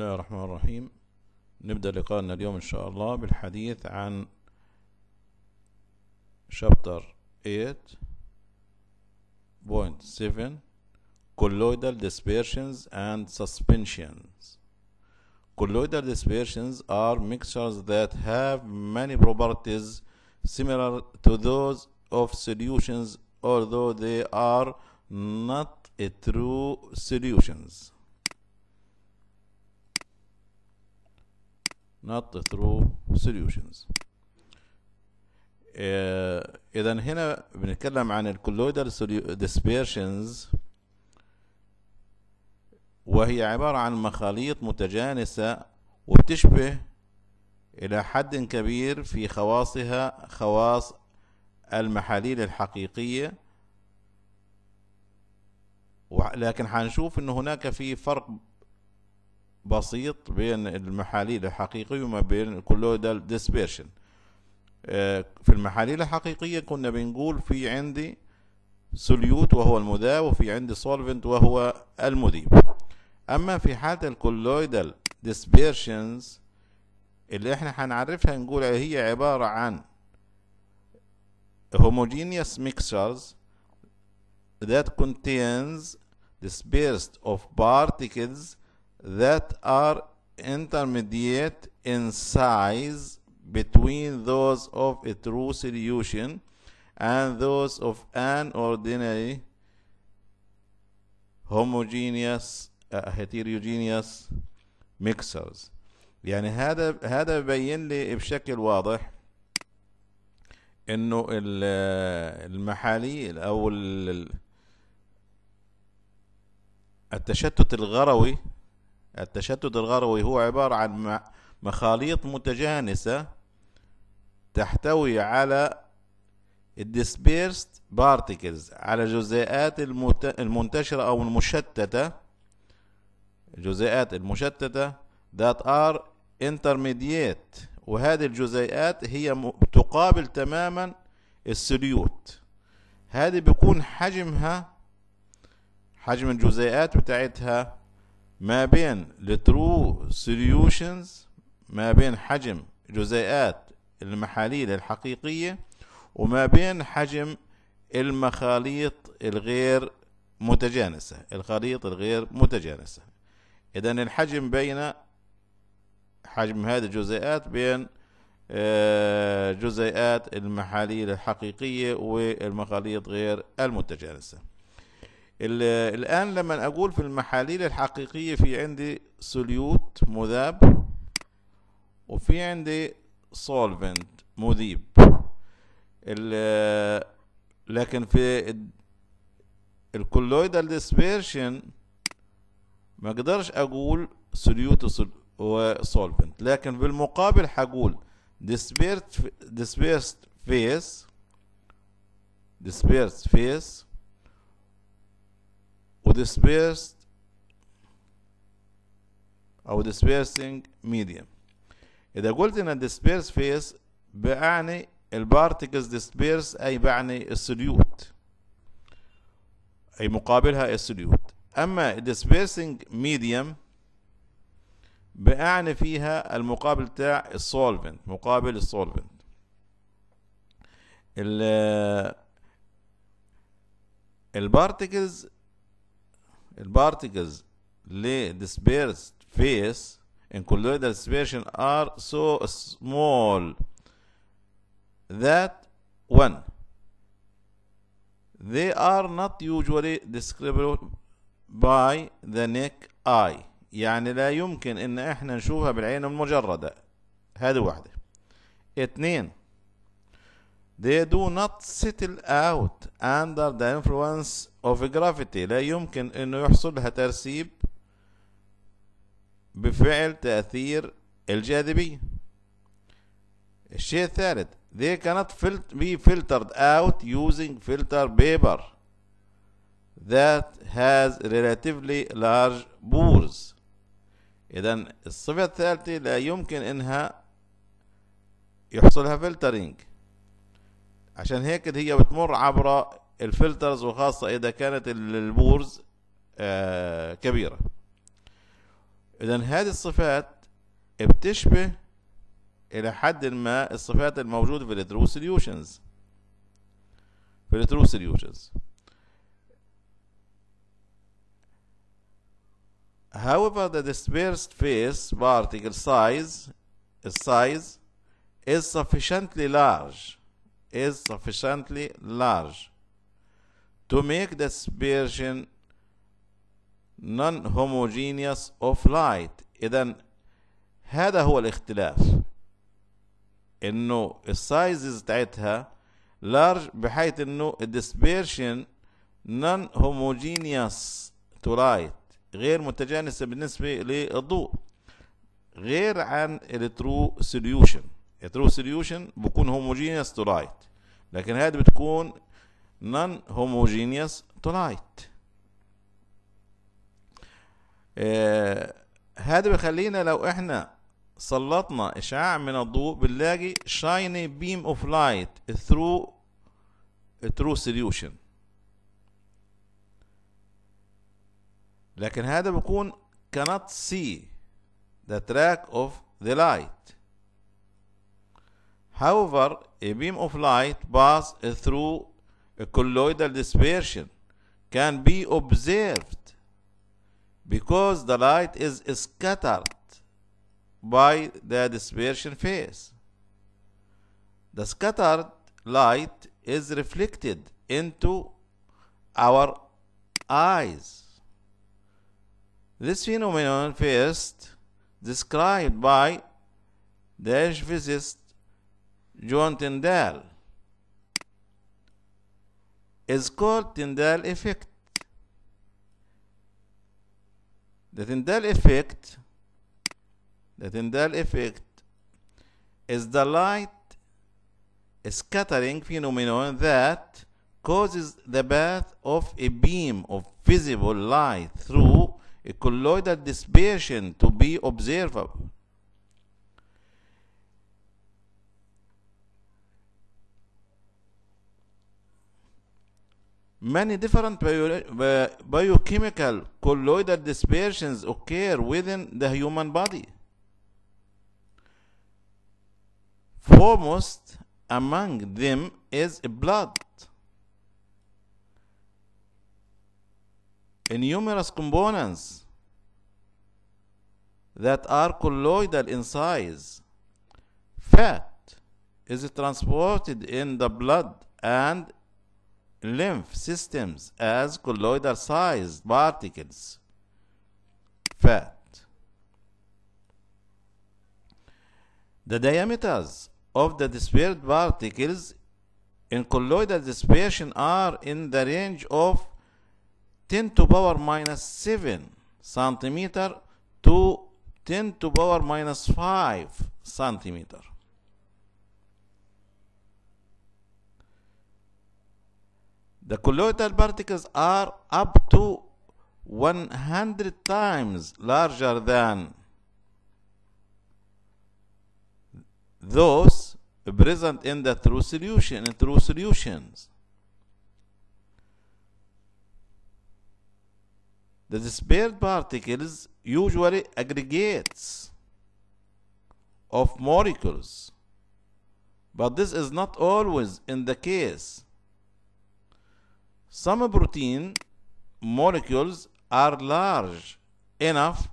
الله الرحمن الرحيم نبدأ لقاءنا اليوم إن شاء الله بالحديث عن شابتر 8.7 Colloidal dispersions and suspensions Colloidal dispersions are mixtures that have many properties similar to those of solutions although they are not a true solutions not through solutions إيه، اذا هنا بنتكلم عن الكولويدال dispersions وهي عبارة عن مخاليط متجانسة وتشبه إلى حد كبير في خواصها خواص المحاليل الحقيقية لكن حنشوف أن هناك في فرق بسيط بين المحاليل الحقيقية وما بين كولويدال ديسبيرشن آه، في المحاليل الحقيقية كنا بنقول في عندي سوليوت وهو المذاب وفي عندي سولفنت وهو المذيب أما في حالة الكولويدال ديسبيرشنز اللي احنا هنعرفها نقول هي عبارة عن هوموجينيوس ميكسرز that contains dispersed of particles that are intermediate in size between those of a true solution and those of an ordinary homogeneous uh, heterogeneous mixers يعني هذا هذا ببين لي بشكل واضح انه المحاليل او التشتت الغروي التشتت الغروي هو عبارة عن مخاليط متجانسة تحتوي على dispersed particles على جزيئات المنتشرة أو المشتتة الجزيئات المشتتة ذات ار intermediate وهذه الجزيئات هي تقابل تماما السليوت هذه بيكون حجمها حجم الجزيئات بتاعتها ما بين الترو سوليوشنز ما بين حجم جزيئات المحاليل الحقيقية وما بين حجم المخاليط الغير متجانسة الخليط الغير متجانسة إذا الحجم بين حجم هذه الجزيئات بين آه، جزيئات المحاليل الحقيقية والمخاليط غير المتجانسة الآن لما أقول في المحاليل الحقيقية في عندي سوليوت مذاب وفي عندي سولفنت مذيب لكن في الكولويدال ديسبيرشن ما اقدرش اقول سوليوت وسولفنت لكن بالمقابل حقول ديسبيرت ديسبيرست فيس ديسبيرست فيس وديسبيرسد أو dispersing medium إذا قلت إن disperse phase بعني البارتكلز disperse أي بعني السليوت أي مقابلها السليوت أما dispersing medium بعني فيها المقابل تاع السولفنت مقابل السولفنت البارتكلز particles لي dispersed phase in colloidal dispersion are so small that one they are not usually describable by the naked eye يعني لا يمكن ان احنا نشوفها بالعين المجردة هذه واحدة اتنين They do not settle out under the influence of gravity لا يمكن انه يحصل لها ترسيب بفعل تأثير الجاذبية الشيء الثالث they cannot be filtered out using filter paper that has relatively large pores إذا الصفة الثالثة لا يمكن إنها يحصلها فلترينج عشان هيك هي بتمر عبر الفلترز وخاصة إذا كانت البورز آه، كبيرة إذا هذه الصفات بتشبه إلى حد ما الصفات الموجودة في الترو سوليوشنز في الترو سوليوشنز However, the dispersed phase particle size size is sufficiently large is sufficiently large to make the dispersion non-homogeneous of light إذا هذا هو الاختلاف إنه السايزز بتاعتها large بحيث إنه الديسبيرشن non homogeneous to light غير متجانسة بالنسبة للضوء غير عن الترو سوليوشن الترو سوليوشن بكون هوموجينيوس تو لايت لكن هذه بتكون نون هوموجينيوس تو لايت هذا بخلينا لو احنا سلطنا اشعاع من الضوء بنلاقي شايني بيم اوف لايت ثرو ثرو سوليوشن لكن هذا بكون cannot see the track of the light However, a beam of light passed through a colloidal dispersion can be observed because the light is scattered by the dispersion phase. The scattered light is reflected into our eyes. This phenomenon first described by the physicist Joan Tyndall is called Tyndall effect. The Tyndall effect, the Tyndall effect is the light scattering phenomenon that causes the path of a beam of visible light through a colloidal dispersion to be observable. Many different bio, uh, biochemical colloidal dispersions occur within the human body. Foremost among them is blood. In numerous components that are colloidal in size, fat is transported in the blood and lymph systems as colloidal sized particles, fat. The diameters of the dispersed particles in colloidal dispersion are in the range of 10 to power minus 7 centimeter to 10 to power minus 5 centimeter. The colloidal particles are up to 100 times larger than those present in the true solution in true solutions. The dispersed particles usually aggregates of molecules, but this is not always in the case. Some protein molecules are large enough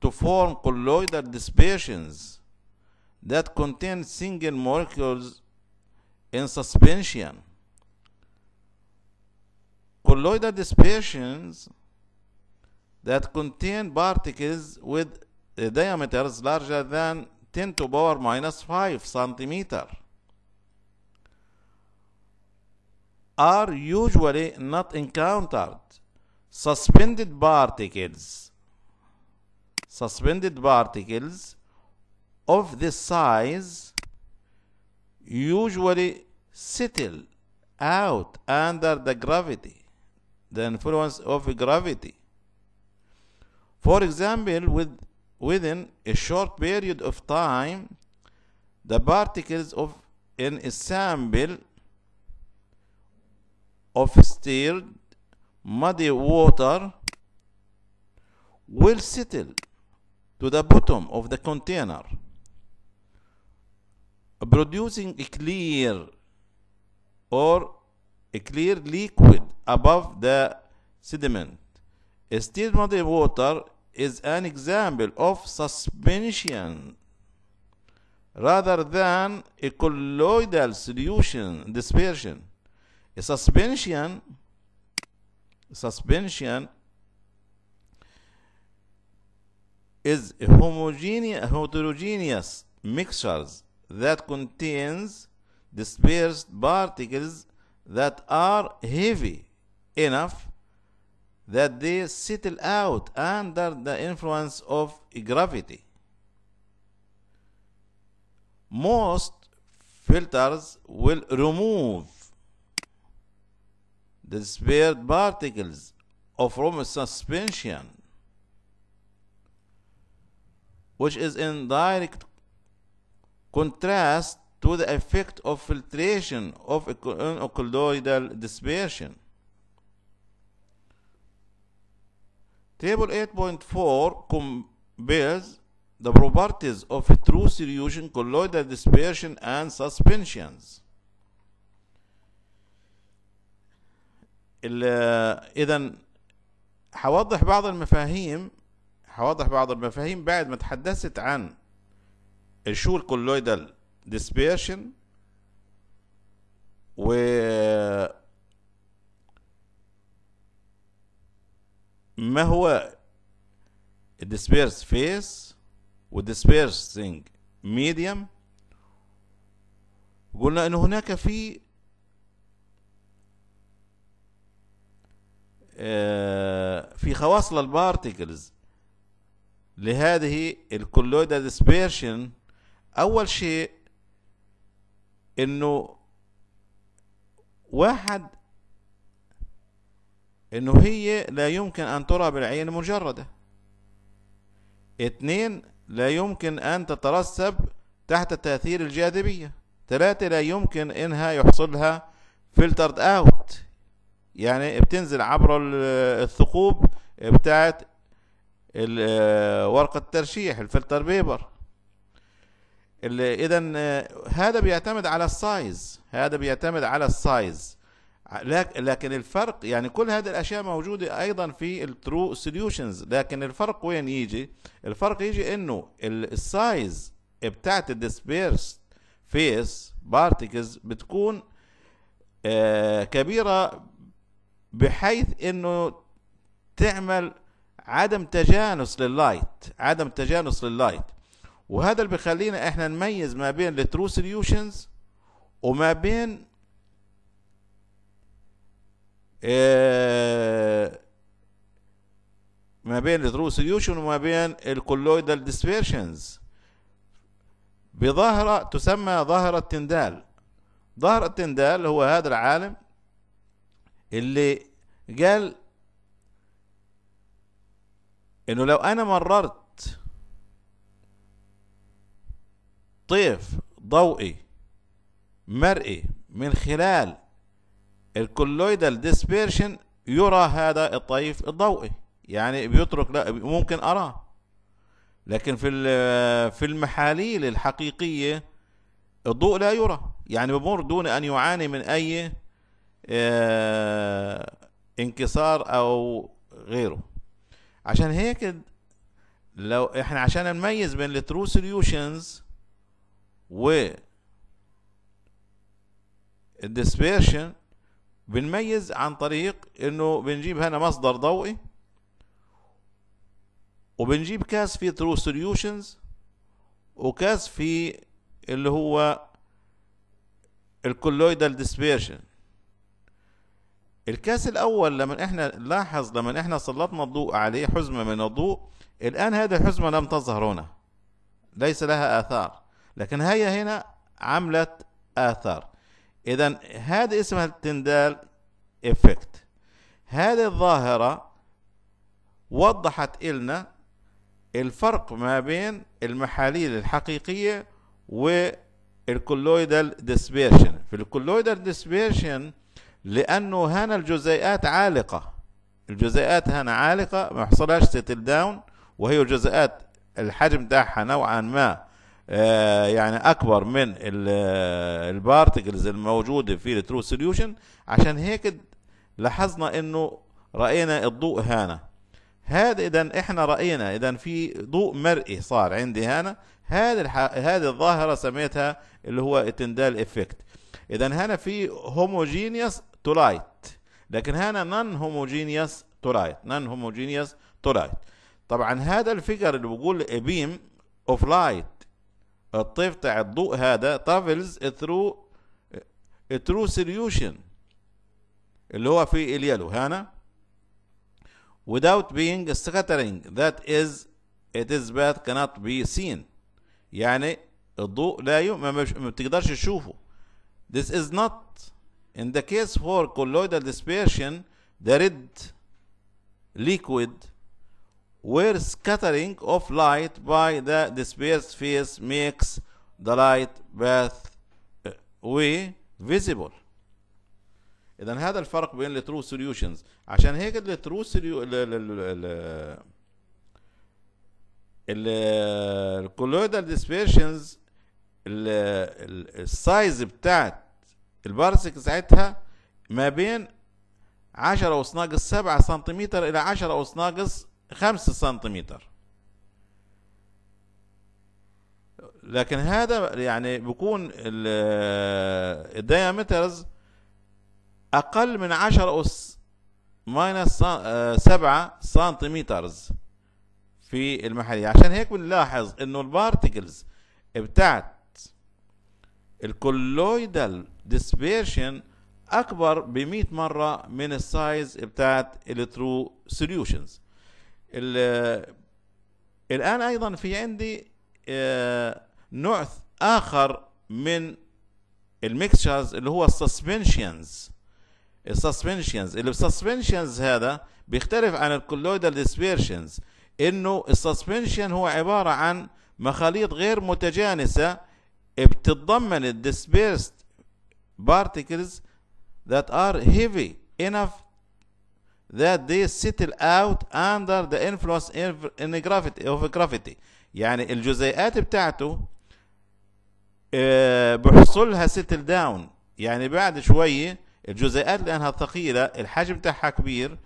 to form colloidal dispersions that contain single molecules in suspension. Colloidal dispersions that contain particles with diameters larger than 10 to power minus 5 centimeter. are usually not encountered. Suspended particles suspended particles of this size usually settle out under the gravity, the influence of gravity. For example, with, within a short period of time, the particles of an sample of stirred muddy water will settle to the bottom of the container producing a clear or a clear liquid above the sediment. Still muddy water is an example of suspension rather than a colloidal solution dispersion. A suspension, suspension is a homogeneous, heterogeneous mixtures that contains dispersed particles that are heavy enough that they settle out under the influence of gravity. Most filters will remove the spared particles of Roman suspension, which is in direct contrast to the effect of filtration of colloidal dispersion. Table 8.4 compares the properties of a true solution, colloidal dispersion, and suspensions. اذا حوضح بعض المفاهيم حوضح بعض المفاهيم بعد ما تحدثت عن شو الكولويدال ديسبيرشن و ما هو الديسبيرس فيس والديسبيرسنج ميديم قلنا ان هناك في آه، في خواص للبارتيكلز لهذه الكولويدال ديسبيرشن اول شيء انه واحد انه هي لا يمكن ان ترى بالعين المجردة اتنين لا يمكن ان تترسب تحت تأثير الجاذبية ثلاثة لا يمكن انها يحصلها فلترد اوت يعني بتنزل عبر الثقوب بتاعت ورقة الترشيح الفلتر بيبر اذا هذا بيعتمد على السايز هذا بيعتمد على السايز لكن الفرق يعني كل هذه الاشياء موجوده ايضا في الترو سوليوشنز لكن الفرق وين يجي الفرق يجي انه السايز بتاعت الديسبيرس فيس بارتكز بتكون آه، كبيره بحيث انه تعمل عدم تجانس لللايت عدم تجانس لللايت وهذا اللي بيخلينا احنا نميز ما بين الترو سوليوشنز وما بين آه، ما بين الترو سوليوشن وما بين الكولويدال ديسبيرشنز بظاهرة تسمى ظاهرة تندال ظاهرة تندال هو هذا العالم اللي قال انه لو انا مررت طيف ضوئي مرئي من خلال الكولويدال ديسبيرشن يرى هذا الطيف الضوئي يعني بيترك لا ممكن اراه لكن في في المحاليل الحقيقيه الضوء لا يرى يعني بمر دون ان يعاني من اي آه، انكسار او غيره عشان هيك لو احنا عشان نميز بين الترو سوليوشنز و الديسبيرشن بنميز عن طريق انه بنجيب هنا مصدر ضوئي وبنجيب كاس فيه ترو سوليوشنز وكاس فيه اللي هو الكولويدال ديسبيرشن الكاس الاول لما احنا لاحظ لما احنا سلطنا الضوء عليه حزمه من الضوء الان هذه الحزمه لم تظهر هنا ليس لها اثار لكن هي هنا عملت اثار اذا هذه اسمها التندال افكت هذه الظاهره وضحت لنا الفرق ما بين المحاليل الحقيقيه والكولويدال ديسبيرشن في الكولويدال ديسبيرشن لأنه هنا الجزيئات عالقة الجزيئات هنا عالقة ما حصلهاش سيتل داون وهي جزيئات الحجم بتاعها نوعا ما آه، يعني اكبر من آه، البارتكلز الموجوده في الترو سوليوشن عشان هيك لاحظنا انه راينا الضوء هنا هذا اذا احنا راينا اذا في ضوء مرئي صار عندي هنا هذه هذه الظاهره سميتها اللي هو التندال افكت اذا هنا في هوموجينيوس تولايت لكن هنا نون هوموجينيوس تولايت نون هوموجينيوس تولايت طبعا هذا الفكر اللي بقول بيم اوف لايت الطيف تاع الضوء هذا ترافلز ثرو ثرو سوليوشن اللي هو في اليلو هنا without being scattering that is it is bad cannot be seen يعني الضوء لا يم... ما بتقدرش تشوفه this is not In the case for colloidal dispersion, the red liquid where scattering of light by the dispersed phase makes the light pathway visible. إذا هذا الفرق بين الترو سوليوشنز عشان هيك الترو سوليو الكولويدال ديسبيرشنز السايز بتاعت البارسك ساعتها ما بين عشرة أس ناقص سبعة سنتيمتر إلى عشرة أس ناقص خمسة سنتيمتر لكن هذا يعني بيكون الديامترز أقل من عشرة أس ماينس آه، سبعة سنتيمترز في المحلية عشان هيك بنلاحظ إنه البارتيكلز بتاعت الكولويدال dispersion اكبر ب 100 مره من السايز بتاعت الترو سوليوشنز الان ايضا في عندي آه، نوع اخر من الميكسشرز اللي هو السسبنشنز السسبنشنز اللي السسبنشنز هذا بيختلف عن الكولويدال ديسبيرشنز انه السسبنشن هو عباره عن مخاليط غير متجانسه بتتضمن الديسبيرست particles that are heavy enough that they settle out under the influence in gravity of gravity يعني الجزيئات بتاعته آه، بحصلها settle down يعني بعد شوية الجزيئات لأنها ثقيلة الحجم بتاعها كبير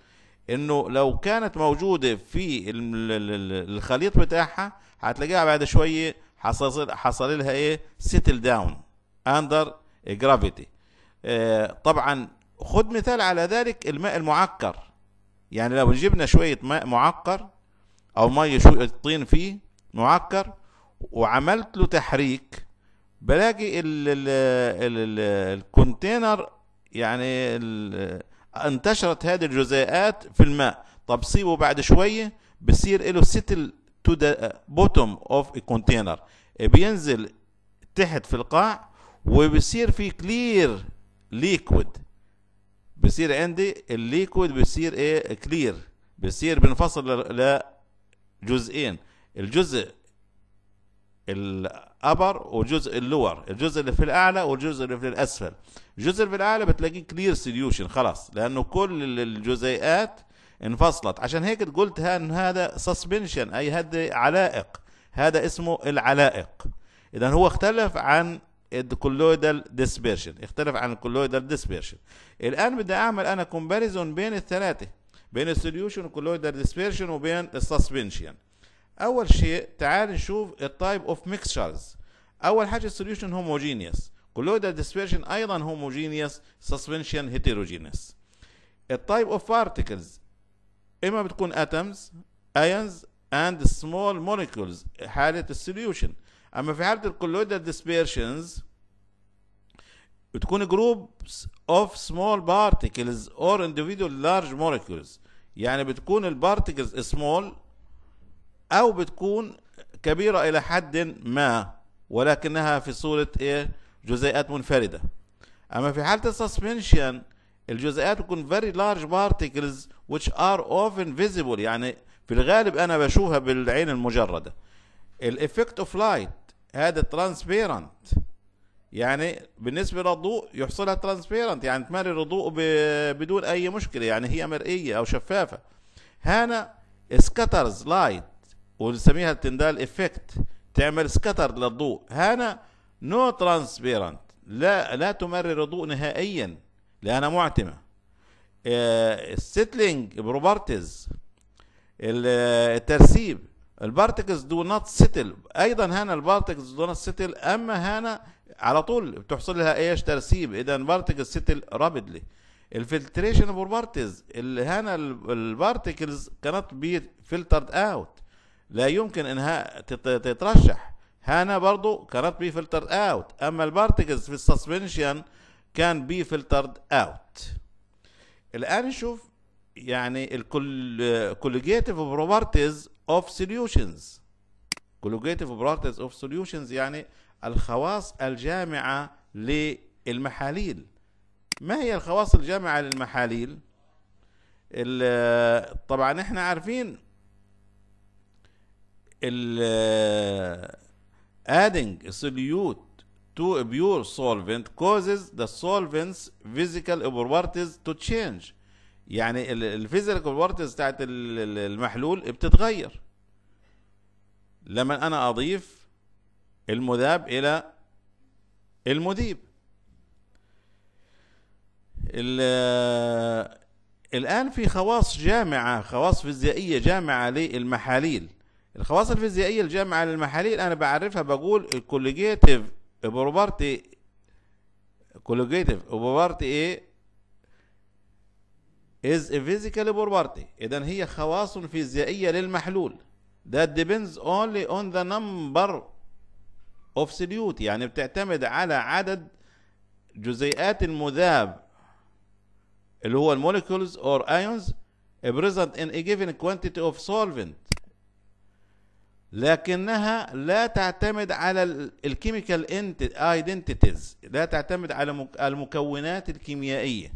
انه لو كانت موجودة في الخليط بتاعها هتلاقيها بعد شوية حصل لها ايه settle down under جرافيتي آه، طبعا خد مثال على ذلك الماء المعكر يعني لو جبنا شوية ماء معكر أو ماء شوية طين فيه معكر وعملت له تحريك بلاقي ال ال ال الكونتينر يعني ال انتشرت هذه الجزيئات في الماء طب سيبه بعد شوية بصير له ستل تو ذا بوتوم اوف كونتينر بينزل تحت في القاع وبصير في كلير ليكويد بصير عندي الليكويد بصير ايه كلير بنفصل ل لجزئين الجزء الابر وجزء اللور الجزء اللي في الاعلى والجزء اللي في الاسفل الجزء اللي في الاعلى بتلاقيه كلير سوليوشن خلاص لانه كل الجزيئات انفصلت عشان هيك قلت ان هذا سسبنشن اي هذا علائق هذا اسمه العلائق اذا هو اختلف عن الكولويدال ديسبيرشن اختلف عن الكولويدال ديسبيرشن الان بدي اعمل انا كومباريزون بين الثلاثه بين السوليوشن والكولويدال ديسبيرشن وبين السسبنشن اول شيء تعال نشوف التايب اوف ميكسشرز اول حاجه السوليوشن هوموجينيوس كولويدال ديسبيرشن ايضا هوموجينيوس سسبنشن هيتيروجينيوس التايب اوف بارتكلز اما بتكون اتمز ايونز اند سمول موليكولز حاله السوليوشن اما في حاله الكولويدال ديسبيرشنز بتكون جروبس اوف سمول بارتكلز اور انديفيدوال لارج موليكولز يعني بتكون البارتكلز سمول او بتكون كبيره الى حد ما ولكنها في صوره ايه جزيئات منفرده اما في حاله السسبنشن الجزيئات بتكون فيري لارج بارتكلز which are often visible يعني في الغالب انا بشوفها بالعين المجرده الايفكت اوف لايت هذا ترانسبيرنت يعني بالنسبه للضوء يحصلها ترانسبيرنت يعني تماري الضوء بدون اي مشكله يعني هي مرئيه او شفافه هنا سكاترز لايت ونسميها التندال افكت تعمل سكتر للضوء هنا نو ترانسبيرنت لا لا تمرر الضوء نهائيا لانها معتمه آه، السيتلينج بروبرتيز الترسيب البارتكلز دو نوت سيتل ايضا هنا البارتكلز دو نوت سيتل اما هنا على طول بتحصل لها ايش ترسيب اذا بارتكلز سيتل رابيدلي الفلتريشن اوف بارتيز اللي هنا البارتكلز كانت بي فلترد اوت لا يمكن انها تترشح هنا برضو كانت بي فلترد اوت اما البارتكلز في السسبنشن كان بي فلترد اوت الان نشوف يعني الكوليجيتيف بروبرتيز of solutions collocative properties of solutions يعني الخواص الجامعة للمحاليل ما هي الخواص الجامعة للمحاليل طبعا احنا عارفين ال adding solute to a pure solvent causes the solvent's physical properties to change يعني الفيزيكال بروبرتيز بتاعت المحلول بتتغير لما انا اضيف المذاب الى المذيب الان في خواص جامعه خواص فيزيائيه جامعه للمحاليل الخواص الفيزيائيه الجامعه للمحاليل انا بعرفها بقول الكوليجيتيف بروبرتي كوليجيتيف بروبرتي ايه is a physical property إذا هي خواص فيزيائية للمحلول that depends only on the number of solute يعني بتعتمد على عدد جزيئات المذاب اللي هو molecules or ions present in a given quantity of solvent لكنها لا تعتمد على الكيميكال ايدنتيتيز لا تعتمد على المكونات الكيميائيه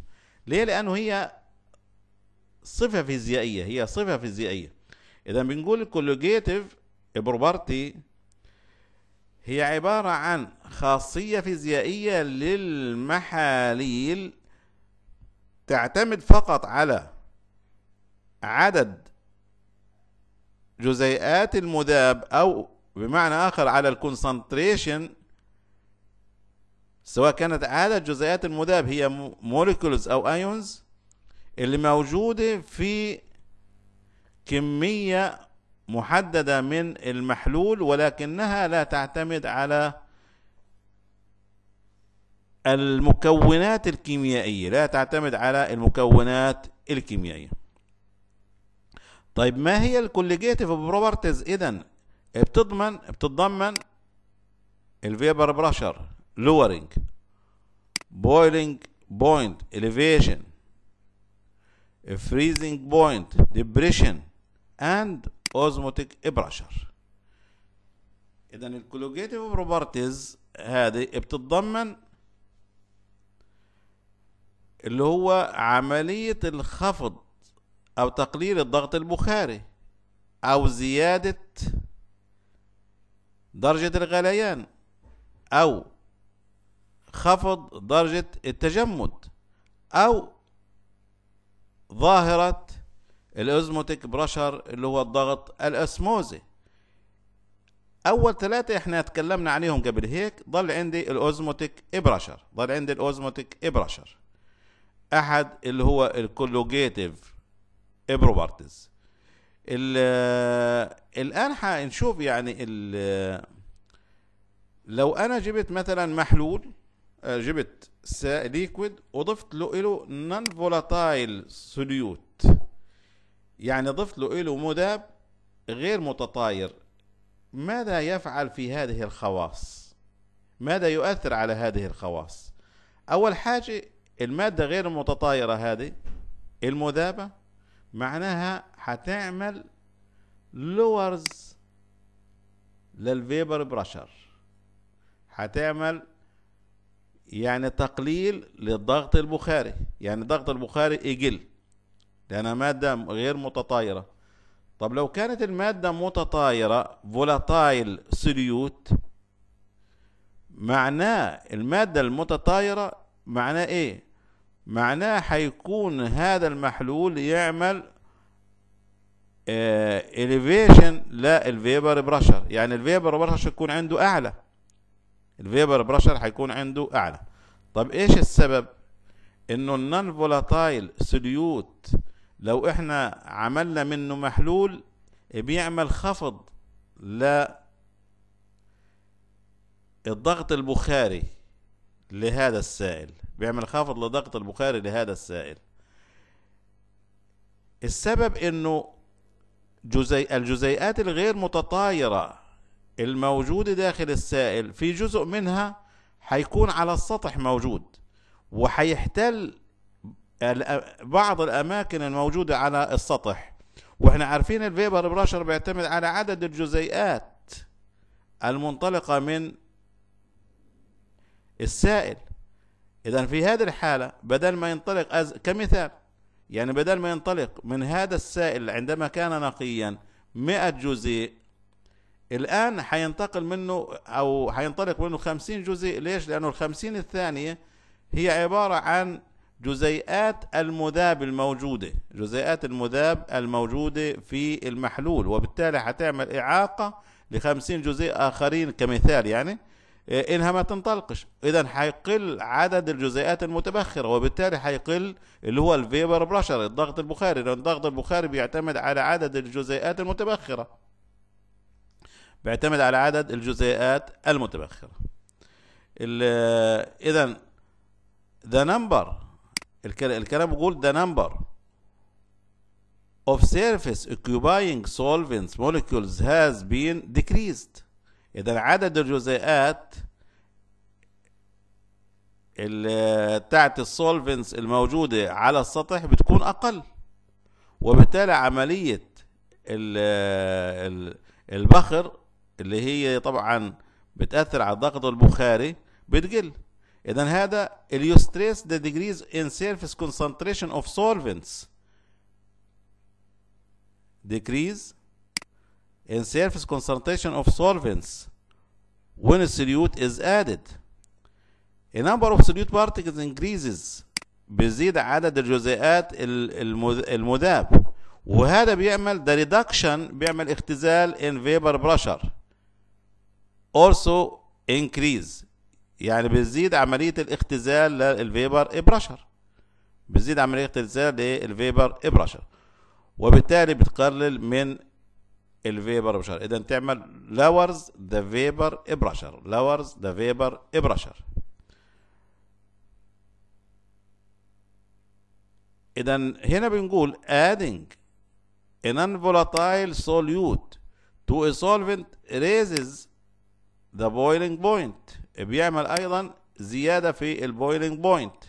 ليه لانه هي صفه فيزيائيه هي صفه فيزيائيه اذا بنقول الكولوجيتيف بروبرتي هي عباره عن خاصيه فيزيائيه للمحاليل تعتمد فقط على عدد جزيئات المذاب او بمعنى اخر على الكونسنتريشن سواء كانت عدد جزيئات المذاب هي موليكولز او ايونز اللي موجودة في كمية محددة من المحلول ولكنها لا تعتمد على المكونات الكيميائية لا تعتمد على المكونات الكيميائية طيب ما هي الكوليجيتيف بروبرتيز اذا بتضمن بتتضمن الفيبر براشر لورينج بويلينج بوينت اليفيشن freezing point depression and osmotic pressure اذا الكولوجيتيف بروبرتيز هذه بتتضمن اللي هو عملية الخفض أو تقليل الضغط البخاري أو زيادة درجة الغليان أو خفض درجة التجمد أو ظاهرة الأزموتيك برشر اللي هو الضغط الأسموزي أول ثلاثة احنا اتكلمنا عليهم قبل هيك ضل عندي الأزموتيك إبرشر ضل عندي الأزموتيك إبرشر أحد اللي هو الكولوجيتيف إبروبرتز الآن حنشوف يعني لو أنا جبت مثلا محلول آه، جبت ليكويد وضفت له له نون فولاتايل سوليوت يعني ضفت له له مذاب غير متطاير ماذا يفعل في هذه الخواص ماذا يؤثر على هذه الخواص اول حاجه الماده غير المتطايره هذه المذابه معناها حتعمل لورز للفيبر برشر هتعمل يعني تقليل للضغط البخاري يعني ضغط البخاري يقل لأنها مادة غير متطايرة طب لو كانت المادة متطايرة فولاتايل سوليوت معناه المادة المتطايرة معناه ايه معناه حيكون هذا المحلول يعمل اليفيشن آه، لا الفيبر بريشر يعني الفيبر بريشر يكون عنده اعلى الفيبر بريشر حيكون عنده اعلى طب ايش السبب انه النون فولاتايل سوليوت لو احنا عملنا منه محلول بيعمل خفض ل الضغط البخاري لهذا السائل بيعمل خفض لضغط البخاري لهذا السائل السبب انه جزيء الجزيئات الغير متطايرة الموجودة داخل السائل في جزء منها هيكون على السطح موجود وهيحتل بعض الأماكن الموجودة على السطح واحنا عارفين الفيبر براشر بيعتمد على عدد الجزيئات المنطلقة من السائل إذا في هذه الحالة بدل ما ينطلق أز... كمثال يعني بدل ما ينطلق من هذا السائل عندما كان نقيا 100 جزيء الآن حينتقل منه أو حينطلق منه خمسين جزء ليش؟ لأنه الخمسين الثانية هي عبارة عن جزيئات المذاب الموجودة جزيئات المذاب الموجودة في المحلول وبالتالي حتعمل إعاقة لخمسين جزيء آخرين كمثال يعني إيه، إنها ما تنطلقش إذا حيقل عدد الجزيئات المتبخرة وبالتالي حيقل اللي هو الفيبر برشر الضغط البخاري لأن الضغط البخاري بيعتمد على عدد الجزيئات المتبخرة بيعتمد على عدد الجزيئات المتبخرة إذا the number الكلام بيقول the number of surface occupying solvents molecules has been decreased إذا عدد الجزيئات بتاعت السولفنس الموجودة على السطح بتكون أقل وبالتالي عملية البخر اللي هي طبعا بتاثر على الضغط البخاري بتقل اذا هذا اليوستريس ذا ديجريز ان سيرفيس كونسنتريشن اوف سولفنتس ديكريز ان سيرفيس كونسنتريشن اوف سولفنتس when السوليوت از ادد A number of solute particles increases بيزيد عدد الجزيئات المذاب وهذا بيعمل the reduction بيعمل اختزال ان vapor pressure also increase يعني بتزيد عملية الاختزال للفيبر ابرشر بتزيد عملية الاختزال للفيبر ابرشر وبالتالي بتقلل من الفيبر ابرشر اذا تعمل lowers the vapor pressure lowers the vapor pressure اذا هنا بنقول adding a non-volatile solute to a solvent raises ذا بويلنج بوينت بيعمل ايضا زياده في البويلنج بوينت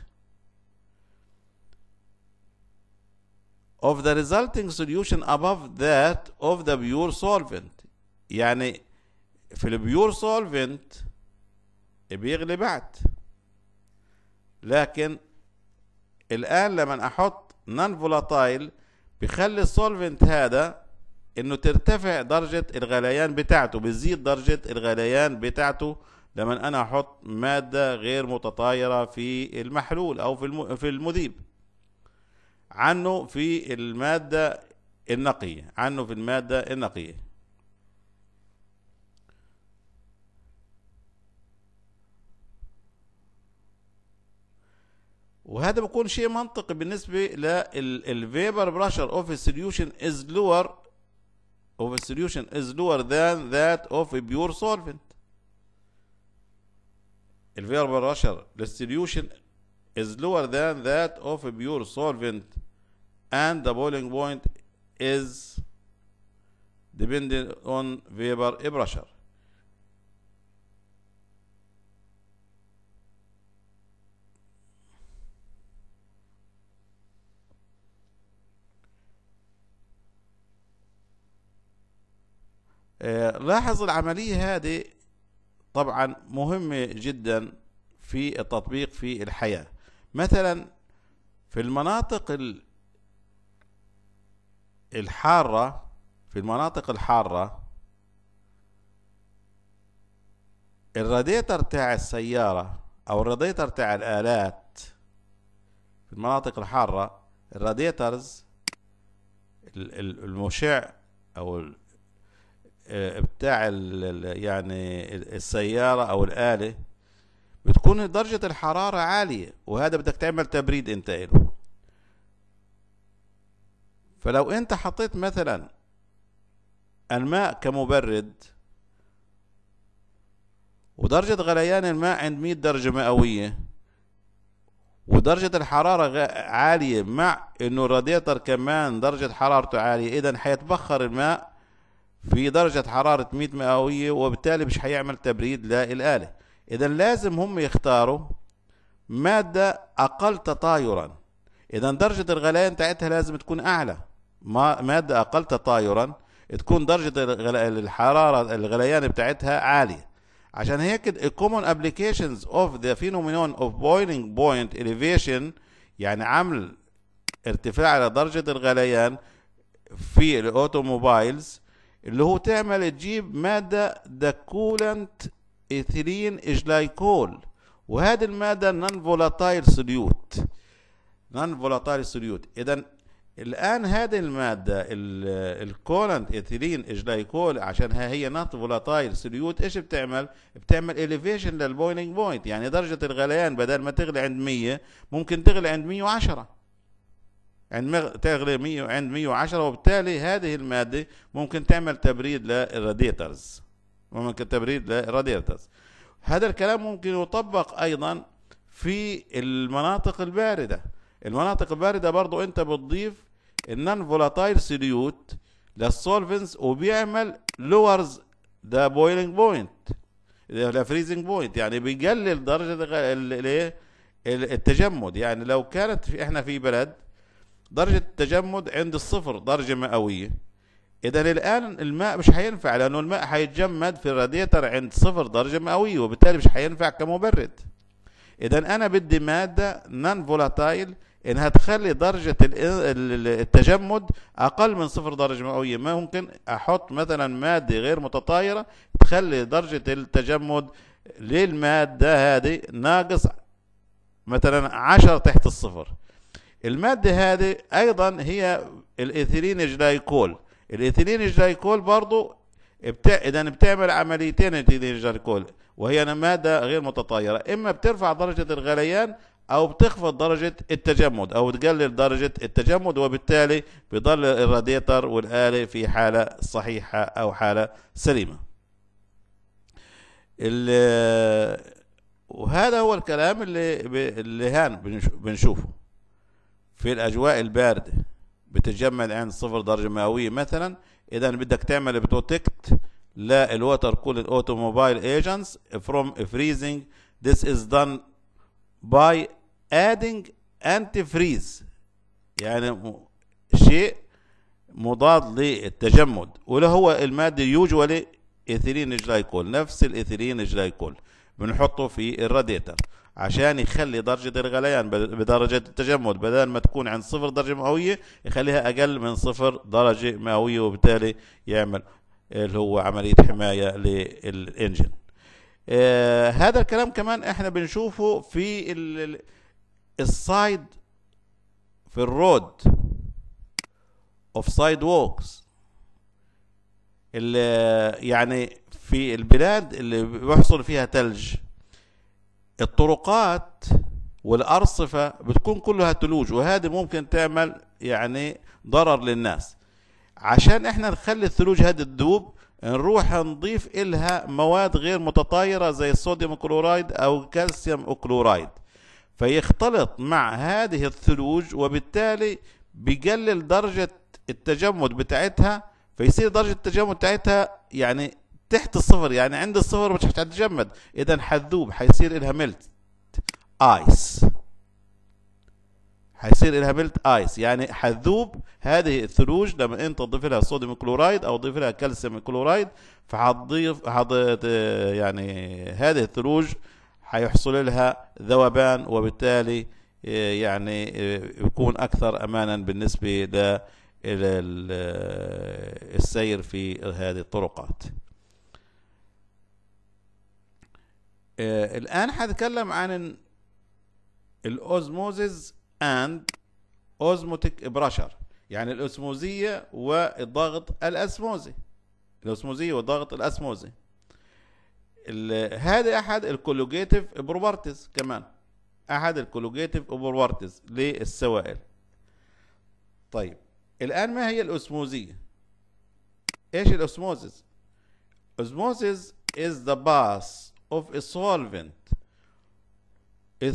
of the resulting solution above that of the pure solvent يعني في البيور سولفنت بيغلي بعد لكن الآن لما أحط نون فولاتايل بيخلي السولفنت هذا انه ترتفع درجة الغليان بتاعته بتزيد درجة الغليان بتاعته لما انا احط مادة غير متطايرة في المحلول او في في المذيب عنه في المادة النقية عنه في المادة النقية وهذا بيكون شيء منطقي بالنسبه للفيبر براشر اوف سوليوشن از لور of a solution is lower than that of a pure solvent. الفيربال pressure. the solution is lower than that of a pure solvent and the boiling point is dependent on vapor pressure. آه، لاحظ العملية هذه طبعا مهمة جدا في التطبيق في الحياة مثلا في المناطق الحارة في المناطق الحارة الراديتر تاع السيارة أو الراديتر تاع الآلات في المناطق الحارة الراديترز المشع أو بتاع يعني السيارة أو الآلة بتكون درجة الحرارة عالية وهذا بدك تعمل تبريد أنت له فلو أنت حطيت مثلا الماء كمبرد ودرجة غليان الماء عند 100 درجة مئوية ودرجة الحرارة عالية مع انه الراديتر كمان درجة حرارته عالية اذا حيتبخر الماء في درجة حرارة 100 مئوية وبالتالي مش هيعمل تبريد للآلة إذا لازم هم يختاروا مادة أقل تطايرا إذا درجة الغليان تاعتها لازم تكون أعلى ما مادة أقل تطايرا تكون درجة الحرارة الغليان بتاعتها عالية عشان هيك the common applications of the phenomenon of boiling point elevation يعني عمل ارتفاع على درجة الغليان في الأوتوموبايلز اللي هو تعمل تجيب مادة دكولنت إثيرين إجلايكول وهذه المادة نون فولاتايل سوليوت نون فولاتايل سوليوت إذا الآن هذه المادة الكولنت إثيرين إجلايكول عشان هي نون فولاتايل سوليوت إيش بتعمل؟ بتعمل إليفيشن للبويلينج بوينت يعني درجة الغليان بدل ما تغلي عند 100 ممكن تغلي عند 110 عند تغلي 100 عند 110 وبالتالي هذه المادة ممكن تعمل تبريد للراديترز ممكن تبريد للراديترز هذا الكلام ممكن يطبق أيضا في المناطق الباردة المناطق الباردة برضو أنت بتضيف النون فولاتايل سوليوت للسولفنس وبيعمل لورز ذا بويلينج بوينت ذا فريزنج بوينت يعني بيقلل درجة التجمد يعني لو كانت في احنا في بلد درجة التجمد عند الصفر درجة مئوية إذا الآن الماء مش حينفع لأنه الماء حيتجمد في الراديتر عند صفر درجة مئوية وبالتالي مش حينفع كمبرد إذا أنا بدي مادة نون فولاتايل إنها تخلي درجة التجمد أقل من صفر درجة مئوية ما ممكن أحط مثلا مادة غير متطايرة تخلي درجة التجمد للمادة هذه ناقص مثلا عشر تحت الصفر المادة هذه أيضا هي الإيثيلين جلايكول الإيثيلين جلايكول برضو بتا... إذا بتعمل عمليتين الإيثيلين جلايكول وهي مادة غير متطايرة إما بترفع درجة الغليان أو بتخفض درجة التجمد أو تقلل درجة التجمد وبالتالي بيضل الراديتر والآلة في حالة صحيحة أو حالة سليمة وهذا هو الكلام اللي, اللي هان بنشوفه في الأجواء الباردة بتتجمع عند صفر درجة مئوية مثلا إذا بدك تعمل بروتكت للوتر كول اوتوموبايل ايجنتس فروم ذس از دان باي ادينج انتي فريز يعني شيء مضاد للتجمد ولا هو المادة يوجوالي ايثيلين جلايكول نفس الايثيلين جلايكول بنحطه في الراديتر عشان يخلي درجة الغليان بدرجة التجمد بدل ما تكون عند صفر درجة مئوية يخليها أقل من صفر درجة مئوية وبالتالي يعمل اللي هو عملية حماية للإنجن آه هذا الكلام كمان احنا بنشوفه في السايد في الرود اوف سايد ووكس يعني في البلاد اللي بيحصل فيها ثلج الطرقات والأرصفة بتكون كلها تلوج وهذه ممكن تعمل يعني ضرر للناس عشان احنا نخلي الثلوج هذه تذوب نروح نضيف إلها مواد غير متطايرة زي الصوديوم كلورايد أو الكالسيوم كلورايد فيختلط مع هذه الثلوج وبالتالي بيقلل درجة التجمد بتاعتها فيصير درجة التجمد بتاعتها يعني تحت الصفر يعني عند الصفر مش حتتجمد اذا حتذوب حيصير الها ملت ايس حيصير لها ملت ايس يعني حتذوب هذه الثلوج لما انت تضيف لها صوديوم كلورايد او تضيف لها كالسيوم كلورايد فحتضيف حض... يعني هذه الثلوج حيحصل لها ذوبان وبالتالي يعني يكون اكثر امانا بالنسبه للسير في هذه الطرقات آه، الان هتكلم عن الاوزموزز اند اوزموتيك بريشر يعني الاسموزيه والضغط الاسموزي الاسموزيه والضغط الاسموزي هذا احد الكولوجيتيف بروبرتيز كمان احد الكولوجيتيف بروبرتيز للسوائل طيب الان ما هي الاسموزيه ايش الاسموزيز osmosis is the path of a solvent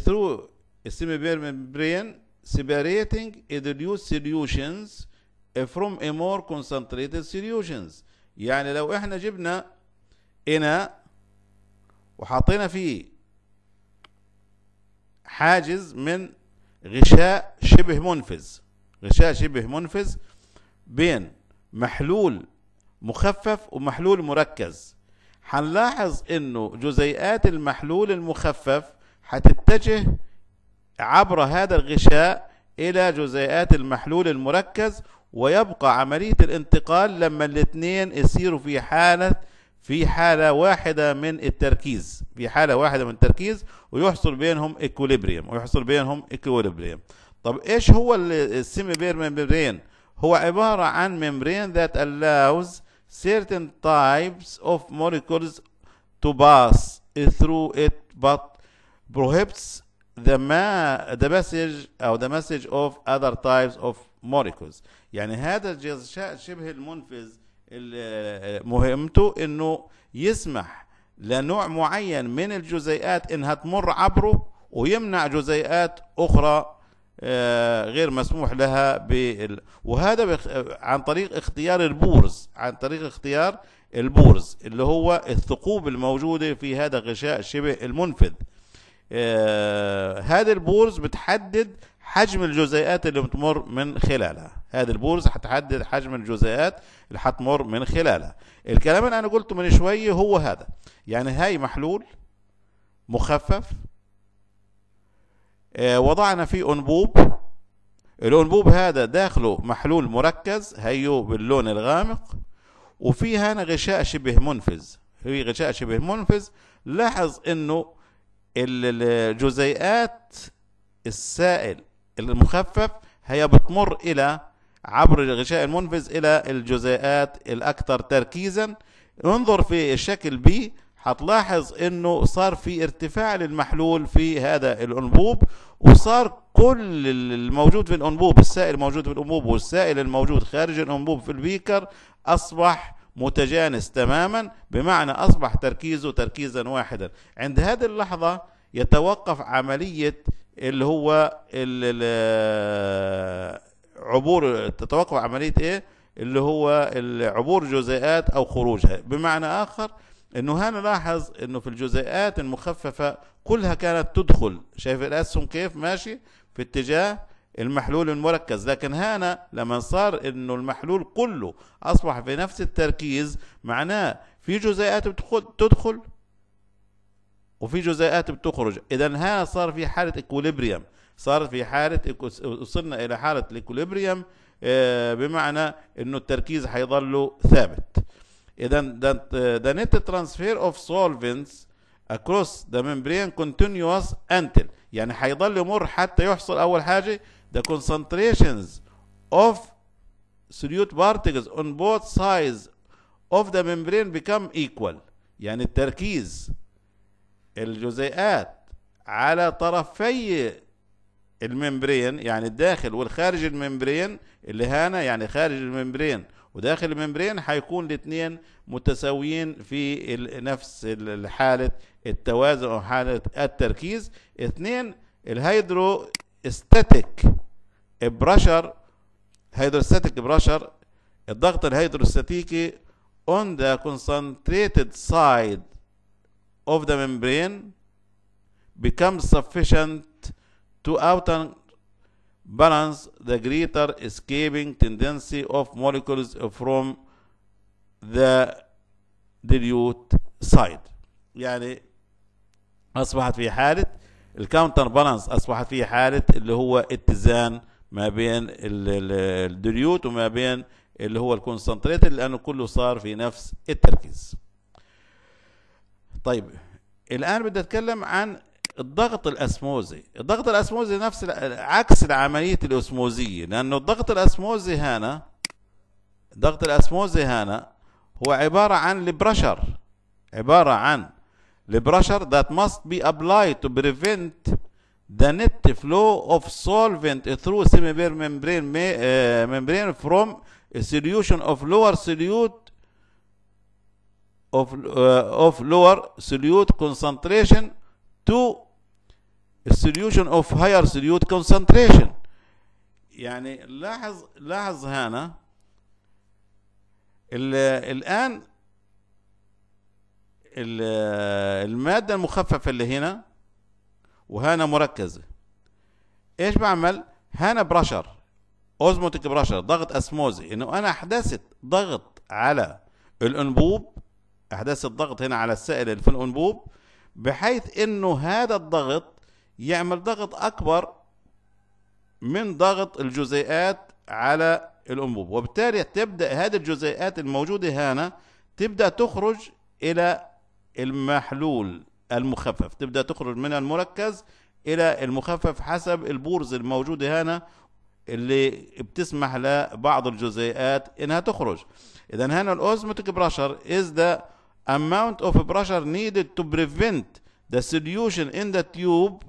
through a semipermeable membrane separating a reduced solutions from a more concentrated solutions يعني لو احنا جبنا اناء وحطينا فيه حاجز من غشاء شبه منفذ غشاء شبه منفذ بين محلول مخفف ومحلول مركز هنلاحظ انه جزيئات المحلول المخفف هتتجه عبر هذا الغشاء الى جزيئات المحلول المركز ويبقى عملية الانتقال لما الاثنين يصيروا في حالة في حالة واحدة من التركيز في حالة واحدة من التركيز ويحصل بينهم اكوليبريم ويحصل بينهم اكوليبريم طب ايش هو السيمي بير ميمبرين هو عبارة عن ميمبرين ذات اللاوز certain types of molecules to pass through it but prohibits the, ma the message or the message of other types of molecules يعني هذا الجهاز شبه المنفذ مهمته انه يسمح لنوع معين من الجزيئات انها تمر عبره ويمنع جزيئات اخرى آه، غير مسموح لها بال... وهذا عن طريق اختيار البورز عن طريق اختيار البورز اللي هو الثقوب الموجودة في هذا غشاء شبه المنفذ آه، هذا البورز بتحدد حجم الجزيئات اللي بتمر من خلالها هذا البورز هتحدد حجم الجزيئات اللي هتمر من خلالها الكلام اللي انا قلته من شويه هو هذا يعني هاي محلول مخفف آه، وضعنا فيه أنبوب الأنبوب هذا داخله محلول مركز هيو باللون الغامق وفي هنا غشاء شبه منفذ في غشاء شبه منفذ لاحظ انه الجزيئات السائل المخفف هي بتمر الى عبر الغشاء المنفذ الى الجزيئات الاكثر تركيزا انظر في الشكل بي هتلاحظ انه صار في ارتفاع للمحلول في هذا الانبوب وصار كل الموجود في الانبوب السائل الموجود في الانبوب والسائل الموجود خارج الانبوب في البيكر اصبح متجانس تماما بمعنى اصبح تركيزه تركيزا واحدا عند هذه اللحظه يتوقف عمليه اللي هو عبور تتوقف عمليه ايه اللي هو عبور جزيئات او خروجها بمعنى اخر انه لاحظ انه في الجزيئات المخففه كلها كانت تدخل شايف الاسهم كيف ماشي في اتجاه المحلول المركز لكن هنا لما صار انه المحلول كله اصبح في نفس التركيز معناه في جزيئات بتدخل تدخل وفي جزيئات بتخرج اذا هنا صار في حاله اكوليبريم صار في حاله وصلنا الى حاله الاكوليبريم آه، بمعنى انه التركيز حيظل ثابت اذا ذا نت ترانسفير اوف سولفنتس اكروس ذا ممبرين كونتينيوس انتل يعني حيضل يمر حتى يحصل اول حاجه ذا كونسنتريشنز اوف سوليوت بارتيكلز اون بوث سايز اوف ذا ممبرين بيكام ايكوال يعني التركيز الجزيئات على طرفي الممبرين يعني الداخل والخارج الممبرين اللي هنا يعني خارج الممبرين وداخل الممبرين هيكون الاثنين متساويين في نفس حالة التوازن أو حالة التركيز اثنين الهيدرو استاتيك برشر استاتيك برشر الضغط الهيدروستاتيكي on the concentrated side of the membrane becomes sufficient to outer balance the greater escaping tendency of molecules from the dilute side يعني أصبحت في حالة الكاونتر بالانس أصبحت في حالة اللي هو اتزان ما بين الدليوت وما بين اللي هو الكونسنتريتد لأنه كله صار في نفس التركيز طيب الآن بدي أتكلم عن الضغط الاسموزي الضغط الاسموزي نفس عكس العمليه الاسموزيه لانه الضغط الاسموزي هنا الضغط الاسموزي هنا هو عباره عن البرشر عباره عن البرشر that must be applied to prevent the net flow of solvent through semi membrane membrane from a solution of lower solute of uh, of lower solute concentration to السوليوشن اوف هاير سوليوت كونسنتريشن يعني لاحظ لاحظ هنا الان الماده المخففه اللي هنا وهنا مركزه ايش بعمل هنا برشر اوزموتيك برشر ضغط اسموزي انه انا احدثت ضغط على الانبوب احدثت ضغط هنا على السائل في الانبوب بحيث انه هذا الضغط يعمل ضغط أكبر من ضغط الجزيئات على الأنبوب وبالتالي تبدأ هذه الجزيئات الموجودة هنا تبدأ تخرج إلى المحلول المخفف تبدأ تخرج من المركز إلى المخفف حسب البورز الموجودة هنا اللي بتسمح لبعض الجزيئات إنها تخرج إذا هنا الأوزموتيك بريشر از ذا amount of pressure needed to prevent the solution in the tube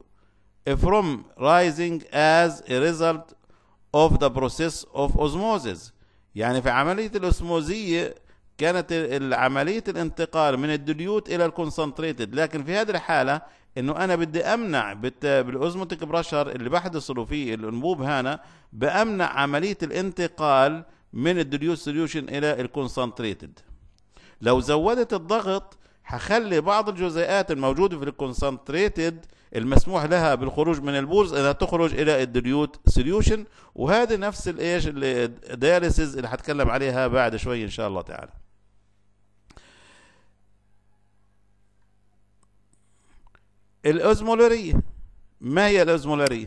from rising as a result of the process of osmosis يعني في عملية الأسموزية كانت عملية الانتقال من الدليوت إلى الكونسنتريتد لكن في هذه الحالة انه انا بدي امنع بالاوزموتيك برشر اللي بحدثه فيه الانبوب هنا بامنع عمليه الانتقال من الدليوت سوليوشن الى الكونسنتريتد لو زودت الضغط هخلي بعض الجزيئات الموجوده في الكونسنتريتد المسموح لها بالخروج من البولز انها تخرج الى الديليوت سوليوشن وهذه نفس الايش الدياليسيز اللي هتكلم عليها بعد شويه ان شاء الله تعالى الاوزمولاريه ما هي الاوزمولاريه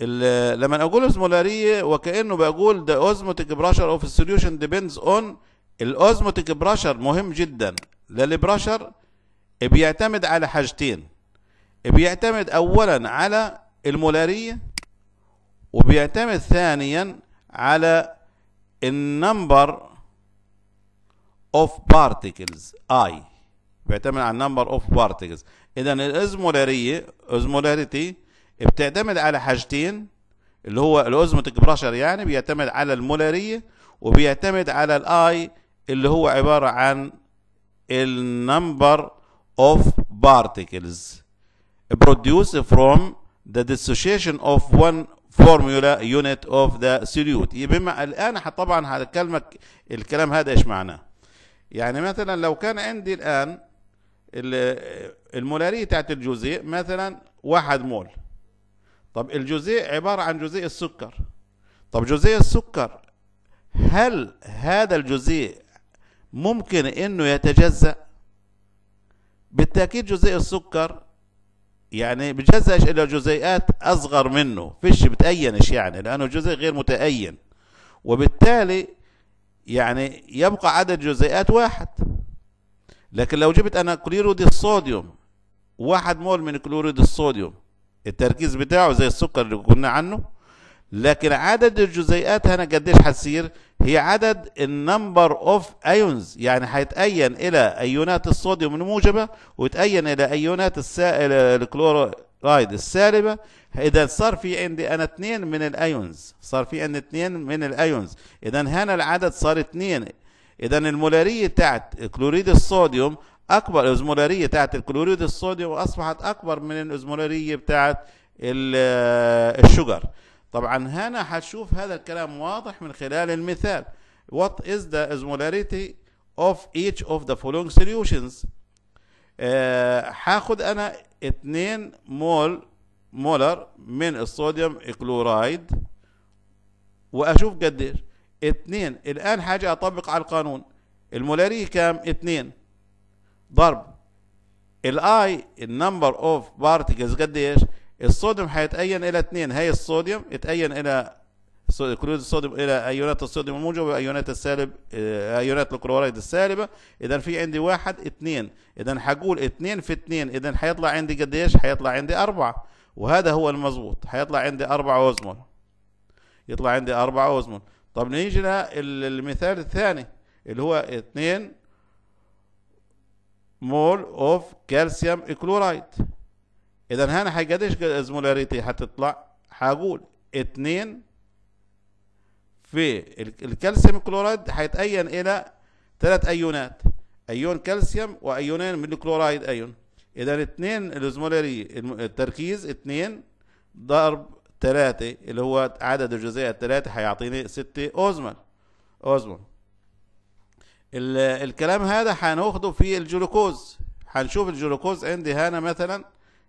لما اقول أزمولارية وكانه بقول the osmotic pressure of the solution depends on الاوزموتيك بريشر مهم جدا للبرشر بيعتمد على حاجتين بيعتمد اولا على المولاريه وبيعتمد ثانيا على النمبر اوف بارتكلز اي بيعتمد على النمبر اوف بارتكلز اذا الازمولاريه ازمولاريتي بتعتمد على حاجتين اللي هو الاوزموتيك بريشر يعني بيعتمد على المولاريه وبيعتمد على الاي اللي هو عباره عن النمبر of particles produced from the dissociation of one formula unit of the solute يبقى إيه، بما الان طبعا هكلمك الكلام هذا ايش معناه يعني مثلا لو كان عندي الان المولاريه بتاعت الجزيء مثلا واحد مول طب الجزيء عباره عن جزيء السكر طب جزيء السكر هل هذا الجزيء ممكن انه يتجزأ بالتاكيد جزيء السكر يعني بجزأش الى جزيئات اصغر منه فيش بتأينش يعني لانه جزيء غير متأين وبالتالي يعني يبقى عدد جزيئات واحد لكن لو جبت انا كلوريد الصوديوم واحد مول من كلوريد الصوديوم التركيز بتاعه زي السكر اللي قلنا عنه لكن عدد الجزيئات هنا قديش حتصير هي عدد النمبر اوف ايونز يعني هيتأين الى ايونات الصوديوم الموجبة ويتأين الى ايونات السائل الكلورايد السالبة اذا صار في عندي انا اثنين من الايونز صار في عندي اثنين من الايونز اذا هنا العدد صار اثنين اذا المولارية بتاعت كلوريد الصوديوم اكبر الازمولارية بتاعت الكلوريد الصوديوم اصبحت اكبر من الازمولارية بتاعت الشجر طبعا هنا حتشوف هذا الكلام واضح من خلال المثال what is the osmolarity of each of the following solutions آه هاخد انا 2 مول مولر من الصوديوم كلورايد واشوف قديش 2 الان حاجه اطبق على القانون المولاريه كام 2 ضرب الاي النمبر اوف بارتكلز قديش الصوديوم هيتأين إلى اثنين هاي الصوديوم يتأين إلى كلوريد الصوديوم إلى أيونات الصوديوم الموجب وأيونات السالب آه، أيونات الكلورايد السالبة إذا في عندي واحد اثنين إذا هقول اثنين في اثنين إذا هيطلع عندي قد إيش؟ هيطلع عندي أربعة وهذا هو المظبوط هيطلع عندي أربعة أوزمول يطلع عندي أربعة أوزمول طب نيجي للمثال الثاني اللي هو اثنين مول اوف كالسيوم كلورايد اذا هنا حيقديش الزمولاريتي حتطلع حقول اتنين في الكالسيوم كلورايد حيتأين الى ثلاث ايونات ايون كالسيوم وايونين من الكلورايد ايون اذا اتنين الازمولاري التركيز اتنين ضرب ثلاثة اللي هو عدد الجزيئة الثلاثة حيعطيني ستة اوزمول اوزمول الكلام هذا حناخده في الجلوكوز حنشوف الجلوكوز عندي هنا مثلا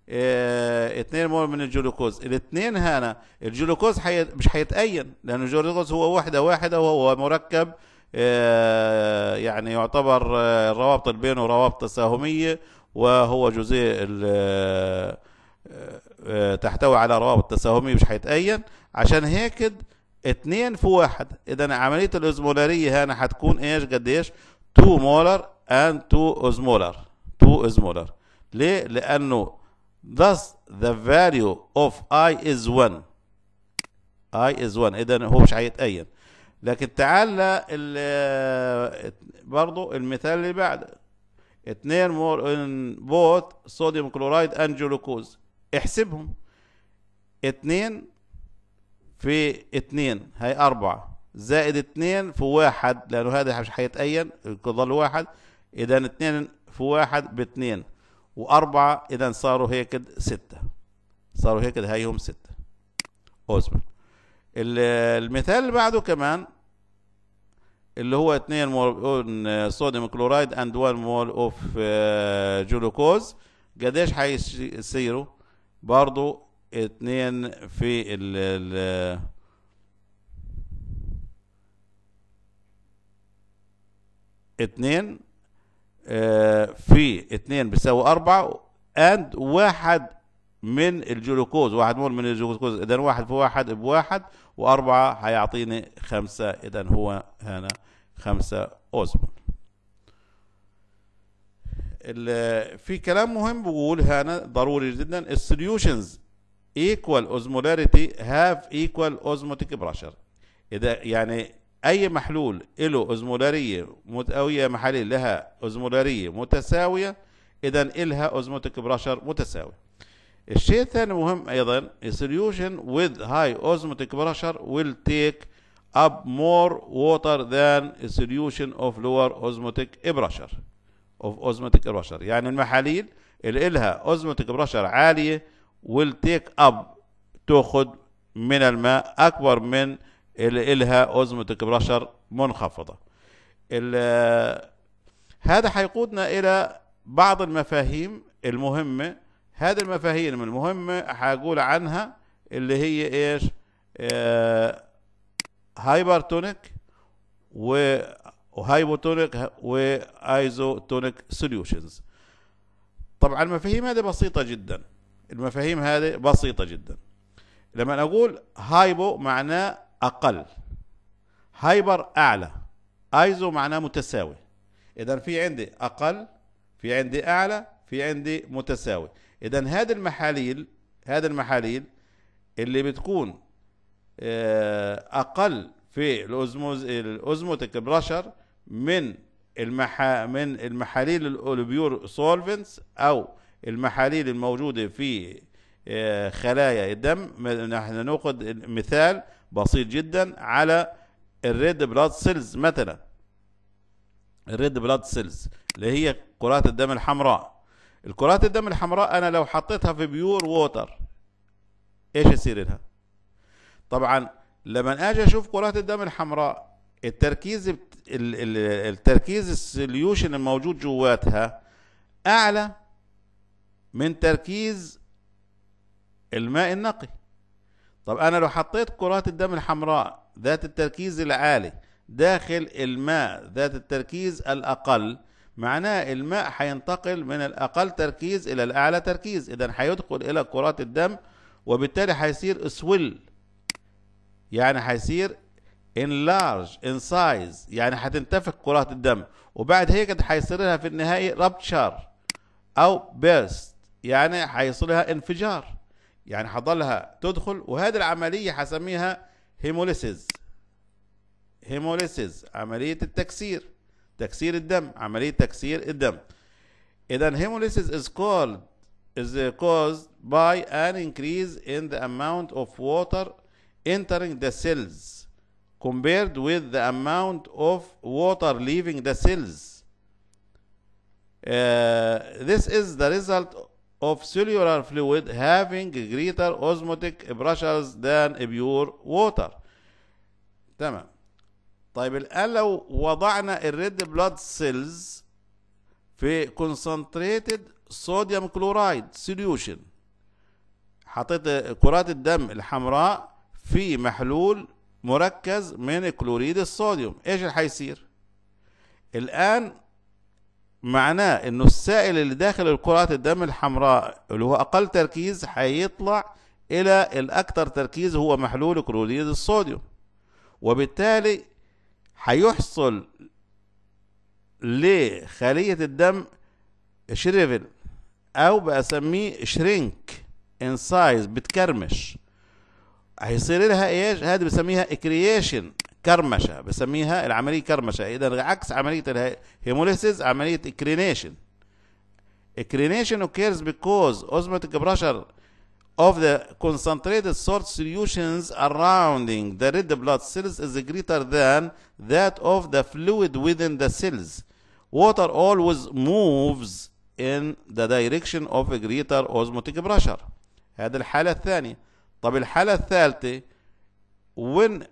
2 آه، مول من الجلوكوز الاثنين هنا الجلوكوز حي... مش هيتأين لأن الجلوكوز هو وحدة واحدة وهو مركب آه، يعني يعتبر آه، الروابط بينه روابط تساهمية وهو جزيء تحتوي على روابط تساهمية مش هيتأين عشان هيك اثنين في واحد اذا عملية الازمولارية هنا هتكون ايش قديش 2 مولر اند 2 ازمولر 2 ازمولر ليه لانه Thus the value of i is 1 i is 1 اذا هو مش هيتأين لكن تعال برضو المثال اللي بعد 2 مور ان بوت صوديوم كلورايد ان جلوكوز احسبهم 2 في 2 هي 4 زائد 2 في 1 لانه هذا مش هيتأين يظل واحد اذا 2 في 1 ب 2 وأربعة إذا صاروا هيك ستة صاروا هيك هاي هم ستة أوزمن المثال اللي بعده كمان اللي هو اثنين مول صوديوم كلورايد اند 1 مول اوف جلوكوز قديش حيصيروا برضو اثنين في ال ال في اثنين بيساوي اربعة اند واحد من الجلوكوز واحد مول من الجلوكوز اذا واحد في واحد بواحد واربعة هيعطيني خمسة اذا هو هنا خمسة اوزمول في كلام مهم بقول هنا ضروري جدا السوليوشنز ايكوال اوزمولاريتي هاف ايكوال اوزموتيك براشر اذا يعني اي محلول له اوزمولاريه متساويه محاليل لها اوزمولاريه متساويه اذا الها اوزموتيك بريشر متساوي الشيء الثاني مهم ايضا solution وذ هاي اوزموتيك بريشر ويل تيك اب مور ووتر ذان a اوف لوور اوزموتيك بريشر اوف اوزموتيك بريشر يعني المحاليل اللي لها اوزموتيك بريشر عاليه ويل تيك اب تاخذ من الماء اكبر من اللي إلها أزمة برشر منخفضة هذا حيقودنا إلى بعض المفاهيم المهمة هذه المفاهيم المهمة حقول عنها اللي هي إيش آه، هايبرتونيك و وهايبوتونيك وايزوتونيك سوليوشنز طبعا المفاهيم هذه بسيطة جدا المفاهيم هذه بسيطة جدا لما أقول هايبو معناه اقل هايبر اعلى ايزو معناه متساوي اذا في عندي اقل في عندي اعلى في عندي متساوي اذا هذه المحاليل هذه المحاليل اللي بتكون آه، اقل في الأزموز الاوزموتيك بريشر من المحا من المحاليل البيور سولفنتس او المحاليل الموجوده في آه، خلايا الدم نحن ناخذ مثال بسيط جدا على الريد بلاد سيلز مثلا الريد بلاد سيلز اللي هي كرات الدم الحمراء الكرات الدم الحمراء انا لو حطيتها في بيور ووتر ايش يصير لها طبعا لما اجي اشوف كرات الدم الحمراء التركيز التركيز السليوشن الموجود جواتها اعلى من تركيز الماء النقي طب انا لو حطيت كرات الدم الحمراء ذات التركيز العالي داخل الماء ذات التركيز الاقل معناه الماء هينتقل من الاقل تركيز الى الاعلى تركيز اذا هيدخل الى كرات الدم وبالتالي هيصير سويل يعني حيصير انلارج ان سايز يعني حتنتفخ كرات الدم وبعد هيك حيصير لها في النهايه رابتشر او بيرست يعني حيصير لها انفجار يعني حضلها تدخل وهذه العملية حسميها هيموليسيز هيموليسيز عملية التكسير تكسير الدم عملية تكسير الدم إذا هيموليسيز is called is caused by an increase in the amount of water entering the cells compared with the amount of water leaving the cells. Uh, this is the result of cellular fluid having greater osmotic pressures than pure water تمام طيب الآن لو وضعنا الريد بلاد سيلز في concentrated صوديوم كلورايد solution حطيت كرات الدم الحمراء في محلول مركز من كلوريد الصوديوم ايش اللي هيصير الآن معناه انه السائل اللي داخل الكرات الدم الحمراء اللي هو اقل تركيز هيطلع الى الاكثر تركيز هو محلول كلوريد الصوديوم وبالتالي هيحصل لخلية الدم شريفل او بسميه شرينك ان سايز بتكرمش هيصير لها ايش هذه بنسميها اكرييشن كرمشه بسميها العمليه كرمشه اذا عكس عمليه الهيموليسيس عمليه اكرينيشن اكرينيشن occurs because osmotic pressure of the concentrated salt solutions surrounding the red blood cells is greater than that of the fluid within the cells. Water always moves in the direction of a greater osmotic pressure. هذه الحالة الثانية. طب الحالة الثالثة when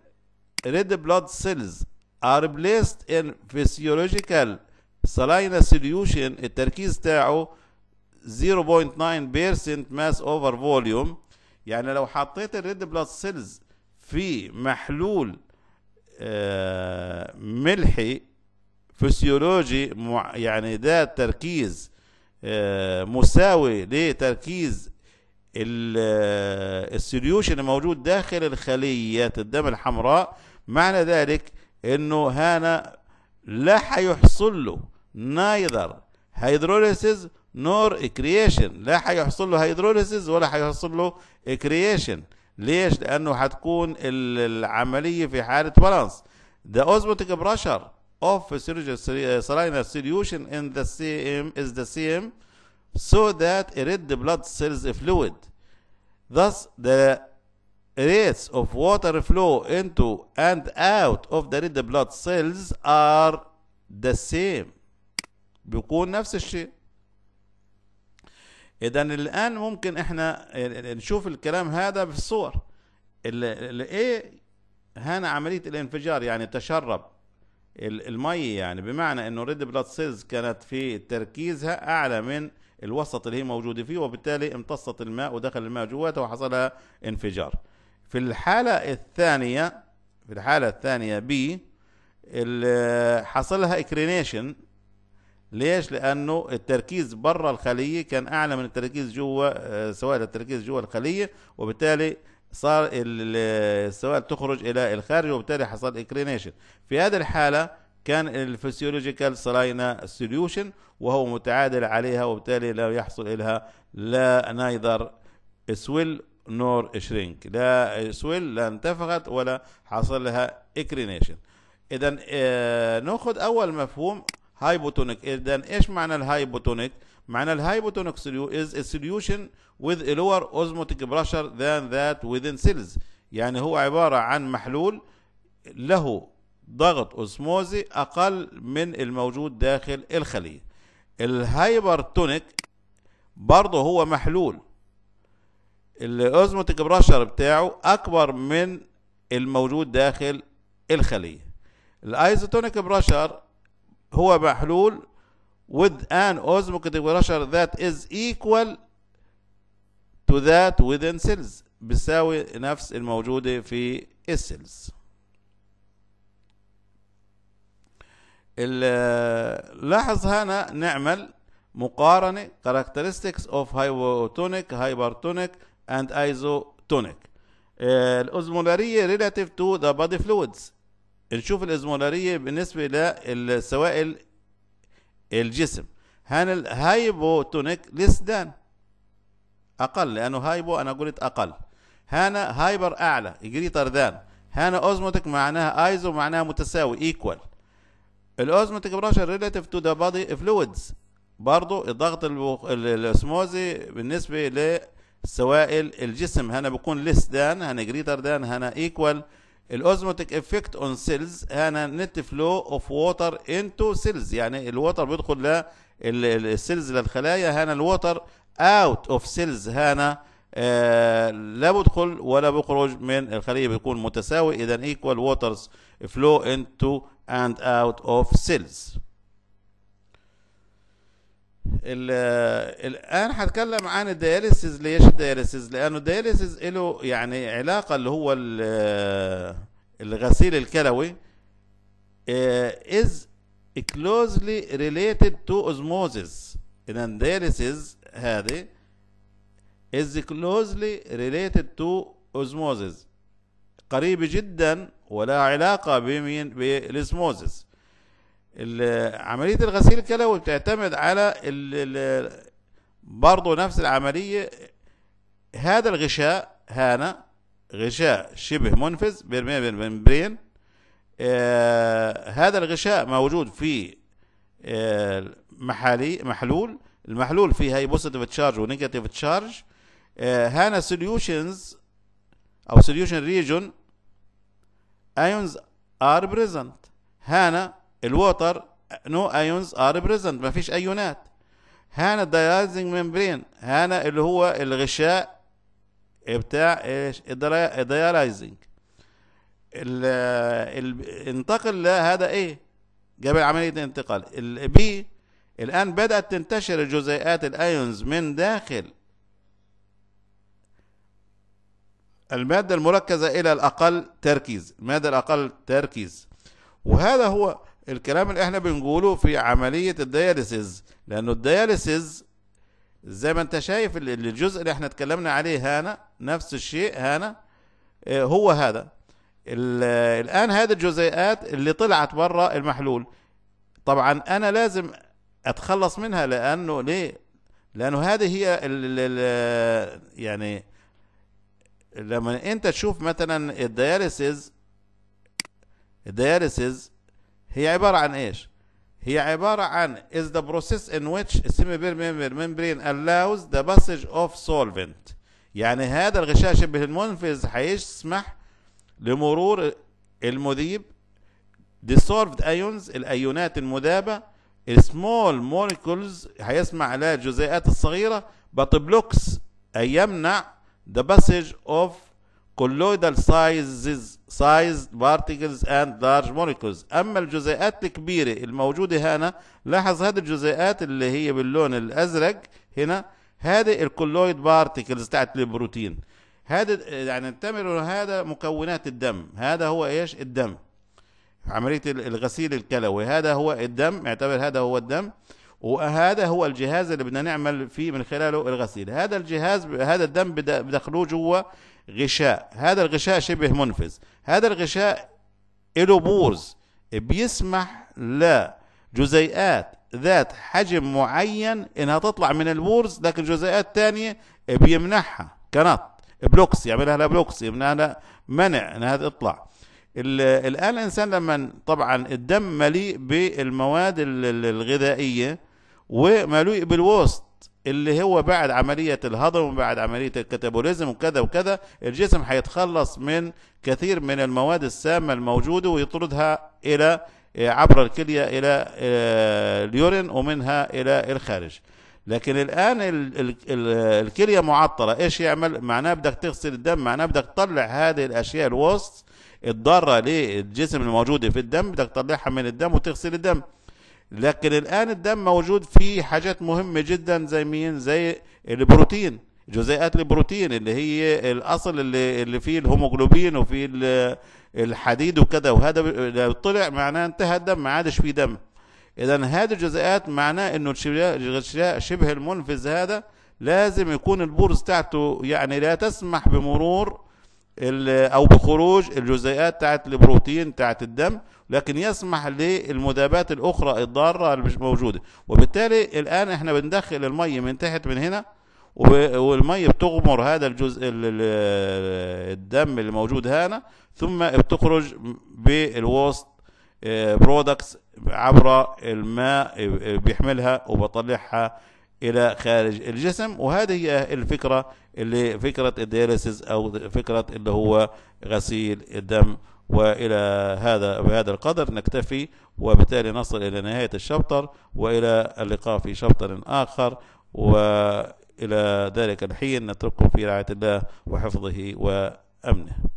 red blood cells are placed in physiological saline solution التركيز تاعه 0.9% mass over volume يعني لو حطيت الريد بلاد سيلز في محلول آه، ملحي فسيولوجي يعني ده تركيز آه، مساوي لتركيز آه، السوليوشن الموجود داخل الخلية الدم الحمراء معنى ذلك انه هنا لا حيحصل له نايذر هيدروليسيز نور كرييشن لا حيحصل له هيدروليسيز ولا حيحصل له كرييشن ليش لانه حتكون العمليه في حاله بالانس The osmotic pressure of saline solution in the از is the same so that red blood cells fluid Thus, the rates of water flow into and out of the red blood cells are the same بيكون نفس الشيء اذا الان ممكن احنا نشوف الكلام هذا في الصور الايه هنا عمليه الانفجار يعني تشرب المي يعني بمعنى انه ريد بلاد سيلز كانت في تركيزها اعلى من الوسط اللي هي موجوده فيه وبالتالي امتصت الماء ودخل الماء جواتها وحصلها انفجار في الحالة الثانية في الحالة الثانية بي حصلها اكرينيشن ليش؟ لأنه التركيز برا الخلية كان أعلى من التركيز جوا آه، سوائل التركيز جوا الخلية وبالتالي صار السوائل تخرج إلى الخارج وبالتالي حصل اكرينيشن في هذه الحالة كان الفسيولوجيكال سلاينا سوليوشن وهو متعادل عليها وبالتالي لا يحصل لها لا نايذر سويل نور شرينك لا سويل لا انتفخت ولا حصل لها اكرينيشن اذا اه ناخذ اول مفهوم هايبوتونيك اذا ايش معنى الهايبوتونيك معنى الهايبوتونيك از a سوليوشن وذ a lower osmotic pressure than that within يعني هو عبارة عن محلول له ضغط أسموزي أقل من الموجود داخل الخلية الهايبرتونيك برضه هو محلول الاوزموتيك براشر بتاعه أكبر من الموجود داخل الخلية الايزوتونيك براشر هو محلول with an osmotic pressure that is equal to that within cells بيساوي نفس الموجودة في السيلز لاحظ هنا نعمل مقارنة characteristics of hypotonic hypertonic and isotonic آه، الأزمولارية relative to the body fluids نشوف الأزمولارية بالنسبة للسوائل الجسم هان الهايبوتونيك less than أقل لأنه هايبو أنا قلت أقل هانا هايبر أعلى greater than. هانا أوزموتك معناها ايزو معناها متساوي equal. الأوزموتك بريشر relative to the body fluids. برضو الضغط الاسموزي بالنسبة سوائل الجسم هنا بكون less than هنا greater than هنا equal الاوزموتيك افكت اون سيلز هنا نت فلو اوف ووتر انتو سيلز يعني الووتر بيدخل للسيلز للخلايا هنا الووتر اوت اوف سيلز هنا آه لا بدخل ولا بخرج من الخليه بيكون متساوي اذا ايكوال ووترز فلو انتو اند اوت اوف سيلز الان هتكلم عن الدياليسيز ليش الدياليسيز لانه الدياليسيز له يعني علاقه اللي هو الغسيل الكلوي آه، is closely related to اوزموزيس اذا الدياليسيز هذه is closely related to اوزموزيس قريب جدا ولا علاقة بمين بالاسموزيس عملية الغسيل الكلوي بتعتمد على برضه نفس العملية هذا الغشاء هنا غشاء شبه منفذ بيرميه ممبرين آه هذا الغشاء موجود في آه محلول المحلول فيه هاي بوزيتيف تشارج ونيجاتيف تشارج هنا سوليوشنز او سوليوشن ريجون ايونز ار بريزنت هنا الووتر نو ايونز ار بريزنت مفيش ايونات هنا الدايزنج ممبرين هنا اللي هو الغشاء بتاع ايش الدايليزنج انتقل لهذا ايه قبل عمليه الانتقال البي الان بدات تنتشر جزيئات الايونز من داخل الماده المركزه الى الاقل تركيز الماده الاقل تركيز وهذا هو الكلام اللي احنا بنقوله في عملية الدياليسيز لأنه الدياليسيز زي ما انت شايف الجزء اللي احنا اتكلمنا عليه هنا نفس الشيء هنا آه، هو هذا الآن هذه الجزيئات اللي طلعت برا المحلول طبعا أنا لازم أتخلص منها لأنه ليه؟ لأنه هذه هي الـ الـ يعني لما أنت تشوف مثلا الدياليسيز الدياليسيز هي عبارة عن إيش؟ هي عبارة عن is the process in which semi permeable membrane allows the passage of solvent يعني هذا الغشاء شبه المنفذ هيسمح لمرور المذيب dissolved ions الايونات المذابه small molecules هيسمع على الجزيئات الصغيره but blocks اي يمنع the passage of colloidal sizes size particles and large molecules اما الجزيئات الكبيره الموجوده هنا لاحظ هذه الجزيئات اللي هي باللون الازرق هنا هذه الكولويد بارتكلز تاعت البروتين هذا يعني نعتبره هذا مكونات الدم هذا هو ايش الدم عمليه الغسيل الكلوي هذا هو الدم اعتبر هذا هو الدم وهذا هو الجهاز اللي بدنا نعمل فيه من خلاله الغسيل هذا الجهاز هذا الدم بدخلوه جوا غشاء هذا الغشاء شبه منفذ هذا الغشاء له بورز بيسمح لجزيئات ذات حجم معين انها تطلع من البورز لكن جزيئات تانية بيمنعها كنط بلوكس يعملها لها بلوكس يمنعها لها منع انها تطلع الان الانسان لما طبعا الدم مليء بالمواد الغذائيه ومليء بالوسط اللي هو بعد عملية الهضم وبعد عملية الكتابوليزم وكذا وكذا الجسم هيتخلص من كثير من المواد السامة الموجودة ويطردها إلى آه، عبر الكلية إلى آه، اليورين ومنها إلى الخارج لكن الآن الكلية معطلة إيش يعمل معناه بدك تغسل الدم معناه بدك تطلع هذه الأشياء الوسط الضارة للجسم الموجودة في الدم بدك تطلعها من الدم وتغسل الدم لكن الآن الدم موجود فيه حاجات مهمة جدا زي مين زي البروتين جزيئات البروتين اللي هي الاصل اللي اللي فيه الهيموجلوبين وفيه الحديد وكذا وهذا لو طلع معناه انتهى الدم ما عادش فيه دم اذا هذه الجزيئات معناه انه الغشاء شبه المنفذ هذا لازم يكون البورز بتاعته يعني لا تسمح بمرور او بخروج الجزيئات بتاعت البروتين بتاعت الدم لكن يسمح للمذابات الاخرى الضاره اللي مش موجوده وبالتالي الان احنا بندخل الميه من تحت من هنا والميه بتغمر هذا الجزء الدم اللي موجود هنا ثم بتخرج بالوسط برودكتس آه، عبر الماء آه، بيحملها وبطلعها الى خارج الجسم وهذه هي الفكره اللي فكره الدياليسيز او فكره اللي هو غسيل الدم والى هذا بهذا القدر نكتفي وبالتالي نصل الى نهايه الشابتر والى اللقاء في شابتر اخر والى ذلك الحين نترككم في رعايه الله وحفظه وامنه